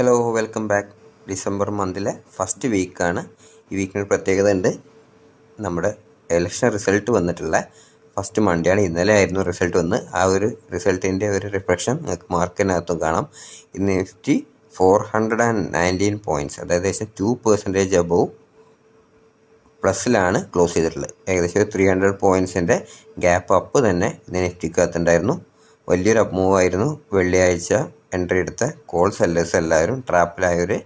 hello welcome back December മന്തിലെ first വീക്കാണ് ഈ വീക്കിന് പ്രത്യേകത ഉണ്ട് നമ്മുടെ എലക്ഷൻ റിസൾട്ട് വന്നിട്ടുള്ള ഫസ്റ്റ് മൺഡേയാണ് ഇന്നലെ ആയിരുന്നു റിസൾട്ട് വന്ന് ആ ഒരു റിസൾട്ടിൻ്റെ ഒരു റിഫ്ലക്ഷൻ നിങ്ങൾക്ക് മാർക്കിനകത്തും കാണാം ഇന്ന് Nifty four hundred and nineteen points അതായത് ഏകദേശം ടു പെർസെൻറ്റേജ് അബവ് പ്ലസ്സിലാണ് ക്ലോസ് ചെയ്തിട്ടുള്ളത് ഏകദേശം ത്രീ ഹൺഡ്രഡ് പോയിൻറ്റ്സിൻ്റെ ഗ്യാപ്പ് അപ്പ് തന്നെ നിഫ്റ്റിക്കകത്തുണ്ടായിരുന്നു വലിയൊരു അപ്മൂവായിരുന്നു മൂവ് ആയിരുന്നു വെള്ളിയാഴ്ച എൻട്രി എടുത്ത കോൾ സെല്ലേഴ്സ് എല്ലാവരും ഒരു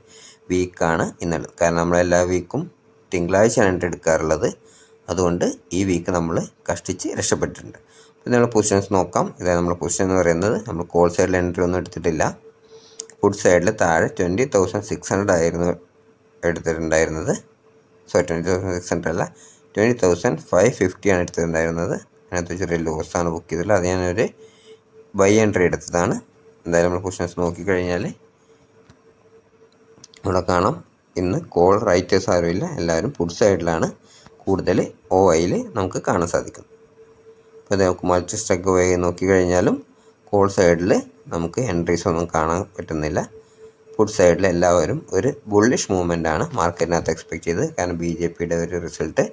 വീക്കാണ് ഇന്നുള്ളത് കാരണം നമ്മൾ എല്ലാ വീക്കും തിങ്കളാഴ്ചയാണ് എൻട്രി എടുക്കാറുള്ളത് അതുകൊണ്ട് ഈ വീക്ക് നമ്മൾ കഷ്ടിച്ച് രക്ഷപ്പെട്ടിട്ടുണ്ട് അപ്പോൾ നമ്മൾ പൊസിഷൻസ് നോക്കാം ഇതായത് നമ്മൾ പൊസിഷൻ എന്ന് പറയുന്നത് നമ്മൾ കോൾ സൈഡിൽ എൻട്രി ഒന്നും എടുത്തിട്ടില്ല ഫുഡ് സൈഡിൽ താഴെ ട്വൻറ്റി തൗസൻഡ് സിക്സ് ഹൺഡ്രഡ് ആയിരുന്നു എടുത്തിട്ടുണ്ടായിരുന്നത് sorry twenty thousand six hundred അല്ല ട്വൻറ്റി തൗസൻഡ് ഫൈവ് ഫിഫ്റ്റിയാണ് എടുത്തിട്ടുണ്ടായിരുന്നത് അതിനകത്ത് ചെറിയ ലോസാണ് ബുക്ക് ചെയ്തിട്ടുള്ളത് അത് ഞാനൊരു ബൈ എൻട്രി എടുത്തതാണ് എന്തായാലും നമ്മൾ ക്വസ്റ്റ്യൻസ് നോക്കിക്കഴിഞ്ഞാൽ ഇവിടെ കാണാം ഇന്ന് കോൾ റൈറ്റേഴ്സ് ആരുമില്ല എല്ലാവരും പുഡ് സൈഡിലാണ് കൂടുതൽ ഒ ഐയിൽ നമുക്ക് കാണാൻ സാധിക്കും അപ്പോൾ നമുക്ക് മൾട്ടി സ്ട്രക്ക് ഒ നോക്കിക്കഴിഞ്ഞാലും കോൾ സൈഡിൽ നമുക്ക് എൻട്രീസ് ഒന്നും കാണാൻ പറ്റുന്നില്ല പുഡ് സൈഡിൽ എല്ലാവരും ഒരു ബുള്ളിഷ് മൂവ്മെൻ്റ് ആണ് മാർക്കറ്റിനകത്ത് എക്സ്പെക്ട് ചെയ്ത് കാരണം ബി ജെ പിയുടെ ഒരു റിസൾട്ട്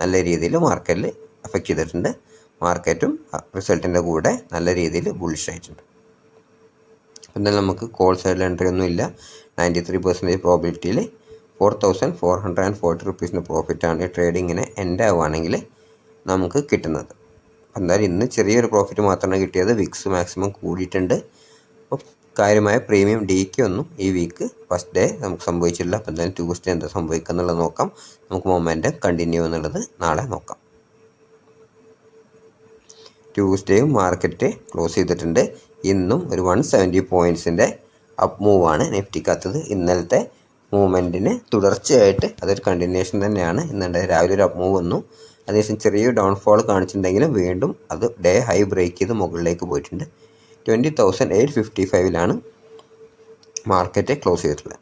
നല്ല രീതിയിൽ മാർക്കറ്റിൽ അഫക്റ്റ് ചെയ്തിട്ടുണ്ട് മാർക്കറ്റും റിസൾട്ടിൻ്റെ കൂടെ നല്ല രീതിയിൽ ബുള്ളിഷ് ആയിട്ടുണ്ട് എന്നാൽ നമുക്ക് കോൾ സൈഡിൽ എൻട്രി ഒന്നും ഇല്ല നയൻറ്റി ത്രീ പെർസെൻറ്റേജ് പ്രോബിലിറ്റിയിൽ four thousand four hundred and forty റുപ്പീസിൻ്റെ പ്രോഫിറ്റാണ് ഈ ട്രേഡിങ്ങിന് എൻഡ് ആവുകയാണെങ്കിൽ നമുക്ക് കിട്ടുന്നത് എന്തായാലും ഇന്ന് ചെറിയൊരു പ്രോഫിറ്റ് മാത്രമാണ് കിട്ടിയത് വിക്സ് മാക്സിമം കൂടിയിട്ടുണ്ട് അപ്പോൾ കാര്യമായ പ്രീമിയം ഡിക്ക് ഒന്നും ഈ വീക്ക് ഫസ്റ്റ് ഡേ നമുക്ക് സംഭവിച്ചില്ല അപ്പോൾ എന്തായാലും ട്യൂസ്ഡേ എന്താ സംഭവിക്കുക എന്നുള്ളത് നോക്കാം നമുക്ക് മൊമെൻറ്റം കണ്ടിന്യൂ എന്നുള്ളത് നാളെ നോക്കാം ട്യൂസ്ഡേയും മാർക്കറ്റ് ക്ലോസ് ചെയ്തിട്ടുണ്ട് ഇന്നും ഒരു വൺ സെവൻറ്റി പോയിൻറ്റ്സിൻ്റെ അപ്പ് മൂവാണ് നിഫ്റ്റിക്കത്തത് ഇന്നലത്തെ മൂവ്മെൻറ്റിന് തുടർച്ചയായിട്ട് അതൊരു കണ്ടിന്യൂഷൻ തന്നെയാണ് ഇന്നുണ്ട് രാവിലെ ഒരു അപ്പ് മൂവ് വന്നു അതേസമയം ചെറിയൊരു ഡൗൺഫോൾ കാണിച്ചിട്ടുണ്ടെങ്കിലും വീണ്ടും അത് ഡേ ഹൈ ബ്രേക്ക് ചെയ്ത് മുകളിലേക്ക് പോയിട്ടുണ്ട് ട്വൻറ്റി തൗസൻഡ് എയ്റ്റ് ഫിഫ്റ്റി ഫൈവിലാണ് മാർക്കറ്റ് ക്ലോസ് ചെയ്തിട്ടുള്ളത്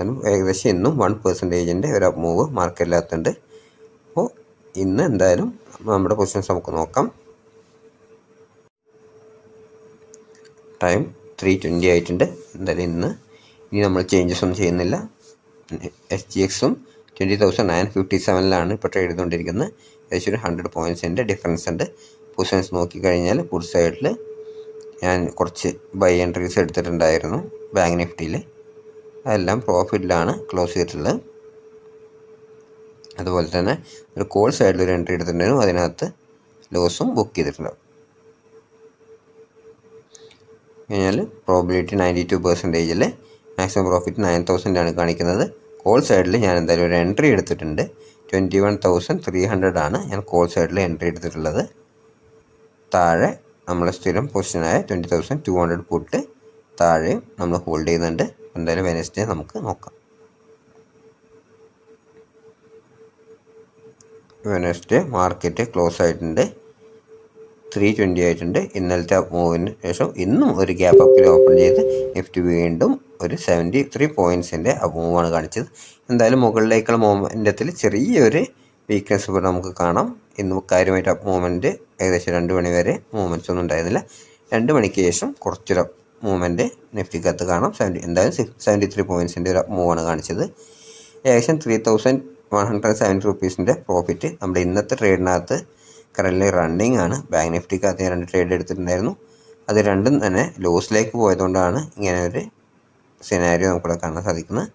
അതും ഏകദേശം ഇന്നും വൺ പെർസെൻറ്റേജിൻ്റെ ഒരു അപ്പ് മൂവ് മാർക്കറ്റിലകത്തുണ്ട് അപ്പോൾ ഇന്ന് എന്തായാലും നമ്മുടെ പൊസിഷൻസ് നമുക്ക് നോക്കാം ടൈം ത്രീ ട്വൻറ്റി ആയിട്ടുണ്ട് എന്തായാലും ഇന്ന് ഇനി നമ്മൾ ചേഞ്ചസ് ഒന്നും ചെയ്യുന്നില്ല എസ് ജി എക്സും ട്വൻറ്റി തൗസൻഡ് നയൻ ഫിഫ്റ്റി സെവനിലാണ് ഇപ്പോൾ ട്രേഡ് ചെയ്തുകൊണ്ടിരിക്കുന്നത് ഏകദേശം ഒരു ഹൺഡ്രഡ് പോയിൻറ്റ്സിൻ്റെ ഡിഫറൻസ് ഉണ്ട് പൊസിഷൻസ് നോക്കിക്കഴിഞ്ഞാൽ പുഡ് സൈഡിൽ ഞാൻ കുറച്ച് ബൈ എൻട്രീസ് എടുത്തിട്ടുണ്ടായിരുന്നു ബാങ്ക് നിഫ്റ്റിയിൽ അതെല്ലാം പ്രോഫിറ്റിലാണ് ക്ലോസ് ചെയ്തിട്ടുള്ളത് അതുപോലെ തന്നെ ഒരു കോൾ സൈഡിൽ ഒരു എൻട്രി എടുത്തിട്ടുണ്ടായിരുന്നു അതിനകത്ത് ലോസും ബുക്ക് ചെയ്തിട്ടുണ്ട് കഴിഞ്ഞാൽ പ്രോബിലിറ്റി നയൻറ്റി ടു പെർസെൻറ്റേജിൽ മാക്സിമം പ്രോഫിറ്റ് നയൻ ആണ് കാണിക്കുന്നത് കോൾ സൈഡിൽ ഞാൻ എന്തായാലും ഒരു എൻട്രി എടുത്തിട്ടുണ്ട് twenty one thousand three hundred ആണ് ഞാൻ കോൾ സൈഡിൽ എൻട്രി എടുത്തിട്ടുള്ളത് താഴെ നമ്മൾ സ്ഥിരം പൊസിഷനായ twenty thousand two hundred put താഴെയും നമ്മൾ ഹോൾഡ് ചെയ്യുന്നുണ്ട് എന്തായാലും വെനസ്ഡേ നമുക്ക് നോക്കാം വെനസ്ഡേ മാർക്കറ്റ് ക്ലോസ് ആയിട്ടുണ്ട് ത്രീ ട്വൻറ്റി ആയിട്ടുണ്ട് ഇന്നലത്തെ മൂവിന് ശേഷം ഇന്നും ഒരു ഗ്യാപ്പ് അപ്പിൽ ഓപ്പൺ ചെയ്ത് നിഫ്റ്റി വീണ്ടും ഒരു സെവൻറ്റി ത്രീ പോയിൻസിൻ്റെ മൂവാണ് കാണിച്ചത് എന്തായാലും മുകളിലേക്കുള്ള മൂവ്മെൻറ്റത്തിൽ ചെറിയൊരു വീക്ക്നെസ് ഇവിടെ നമുക്ക് കാണാം ഇന്ന് കാര്യമായിട്ട് മൂവ്മെൻറ്റ് ഏകദേശം രണ്ട് മണി വരെ മൂവ്മെൻറ്റ്സ് ഒന്നും ഉണ്ടായിരുന്നില്ല രണ്ട് മണിക്ക് ശേഷം കുറച്ചൊരു മൂവ്മെൻറ്റ് നിഫ്റ്റിക്കകത്ത് കാണാം സെവൻറ്റി എന്തായാലും സെവൻറ്റി ത്രീ പോയിൻസിൻ്റെ ഒരു മൂവാണ് കാണിച്ചത് ഏകദേശം three thousand one hundred seventy റുപ്പീസിൻ്റെ പ്രോഫിറ്റ് നമ്മുടെ ഇന്നത്തെ ട്രേഡിനകത്ത് കറൻറ്റ്ലി റണ്ണിങ് ആണ് ബാങ്ക് നിഫ്റ്റിക്ക് അത് രണ്ട് ട്രേഡ് എടുത്തിട്ടുണ്ടായിരുന്നു അത് രണ്ടും തന്നെ ലോസിലേക്ക് പോയതുകൊണ്ടാണ് ഇങ്ങനെ ഒരു സിനാരിയോ നമുക്കിവിടെ കാണാൻ സാധിക്കുന്നത്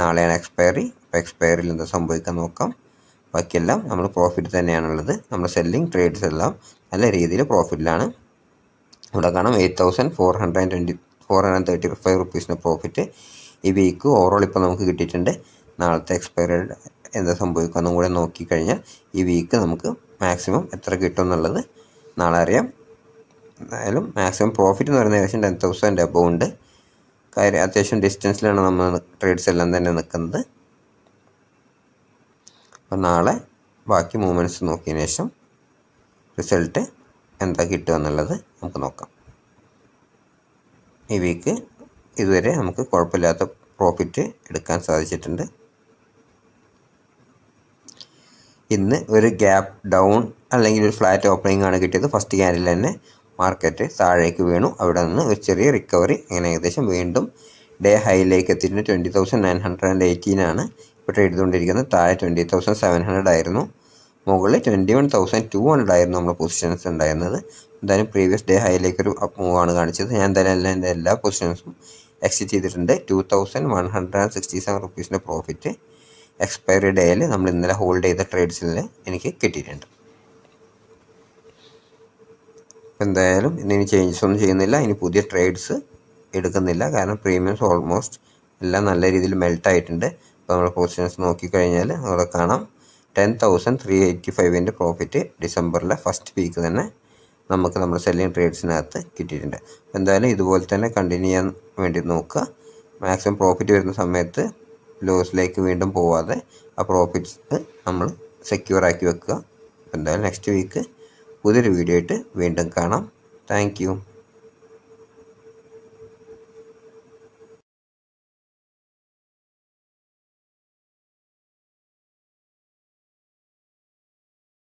നാളെയാണ് എക്സ്പയറി അപ്പോൾ എക്സ്പയറിൽ എന്താ സംഭവിക്കാൻ നോക്കാം ബാക്കിയെല്ലാം നമ്മൾ പ്രോഫിറ്റ് തന്നെയാണുള്ളത് നമ്മൾ സെല്ലിംഗ് ട്രേഡ്സ് എല്ലാം നല്ല രീതിയിൽ പ്രോഫിറ്റിലാണ് ഇവിടെ കാണാം eight thousand four hundred twenty four hundred thirty five റുപ്പീസിൻ്റെ പ്രോഫിറ്റ് ഈ വീക്ക് ഓവറോൾ ഇപ്പോൾ നമുക്ക് കിട്ടിയിട്ടുണ്ട് നാളത്തെ എക്സ്പയറി എന്താ സംഭവിക്കുക എന്നും കൂടെ നോക്കിക്കഴിഞ്ഞാൽ ഈ വീക്ക് നമുക്ക് മാക്സിമം എത്ര കിട്ടും എന്നുള്ളത് നാളെ അറിയാം എന്തായാലും മാക്സിമം പ്രോഫിറ്റ് എന്ന് പറയുന്നത് ഏകദേശം ടെൻ തൗസൻഡ് എബോ ഉണ്ട് കാര്യം അത്യാവശ്യം ഡിസ്റ്റൻസിലാണ് നമ്മൾ ട്രേഡ്സ് എല്ലാം തന്നെ നിൽക്കുന്നത് അപ്പോൾ നാളെ ബാക്കി മൂവ്മെൻറ്റ്സ് നോക്കിയതിന് ശേഷം റിസൾട്ട് എന്താ കിട്ടുക എന്നുള്ളത് നമുക്ക് നോക്കാം ഈ വീക്ക് ഇതുവരെ നമുക്ക് കുഴപ്പമില്ലാത്ത പ്രോഫിറ്റ് എടുക്കാൻ സാധിച്ചിട്ടുണ്ട് ഇന്ന് ഒരു ഗ്യാപ്പ് ഡൗൺ അല്ലെങ്കിൽ ഒരു ഫ്ലാറ്റ് ഓപ്പണിംഗ് ആണ് കിട്ടിയത് ഫസ്റ്റ് ക്യാൻഡിൽ തന്നെ മാർക്കറ്റ് താഴേക്ക് വീണു അവിടെ നിന്ന് ഒരു ചെറിയ റിക്കവറി അങ്ങനെ ഏകദേശം വീണ്ടും ഡേ ഹൈയിലേക്ക് എത്തിയിട്ടുണ്ട് twenty thousand nine hundred and eighteen ആണ് ഇപ്പോൾ ട്രേഡ് ചെയ്തുകൊണ്ടിരിക്കുന്നത് താഴെ ട്വൻറ്റി തൗസൻഡ് സെവൻ ഹൺഡ്രഡ് ആയിരുന്നു മുകളിൽ twenty one thousand two hundred ആയിരുന്നു നമ്മുടെ പൊസിഷൻസ് ഉണ്ടായിരുന്നത് എന്തായാലും പ്രീവിയസ് ഡേ ഹൈയിലേക്ക് ഒരു അപ്പ് മൂവാണ് കാണിച്ചത് ഞാൻ എന്തായാലും എല്ലാം എൻ്റെ എല്ലാ പൊസിഷൻസും എക്സിറ്റ് ചെയ്തിട്ടുണ്ട് two thousand one hundred and sixty seven റുപ്പീസിൻ്റെ പ്രോഫിറ്റ് എക്സ്പയറി ഡേയിൽ നമ്മൾ ഇന്നലെ ഹോൾഡ് ചെയ്ത ട്രേഡ്സിൽ എനിക്ക് കിട്ടിയിട്ടുണ്ട് എന്തായാലും ഇനി ചേഞ്ചസ് ഒന്നും ചെയ്യുന്നില്ല ഇനി പുതിയ ട്രേഡ്സ് എടുക്കുന്നില്ല കാരണം പ്രീമിയംസ് ഓൾമോസ്റ്റ് എല്ലാം നല്ല രീതിയിൽ മെൽട്ട് ആയിട്ടുണ്ട് അപ്പോൾ നമ്മുടെ പൊസിഷൻസ് നോക്കിക്കഴിഞ്ഞാൽ അവിടെ കാണാം ടെൻ തൗസൻഡ് ത്രീ എയ്റ്റി ഫൈവിൻ്റെ പ്രോഫിറ്റ് ഡിസംബറിലെ ഫസ്റ്റ് വീക്ക് തന്നെ നമുക്ക് നമ്മുടെ സെല്ലിംഗ് ട്രേഡ്സിനകത്ത് കിട്ടിയിട്ടുണ്ട് എന്തായാലും ഇതുപോലെ തന്നെ കണ്ടിന്യൂ ചെയ്യാൻ വേണ്ടി നോക്കുക മാക്സിമം പ്രോഫിറ്റ് വരുന്ന സമയത്ത് ലോസിലേക്ക് വീണ്ടും പോവാതെ ആ പ്രോഫിറ്റ്സ് നമ്മൾ സെക്യൂർ ആക്കി വെക്കുക എന്തായാലും നെക്സ്റ്റ് വീക്ക് പുതിയൊരു വീഡിയോ ആയിട്ട് വീണ്ടും കാണാം താങ്ക്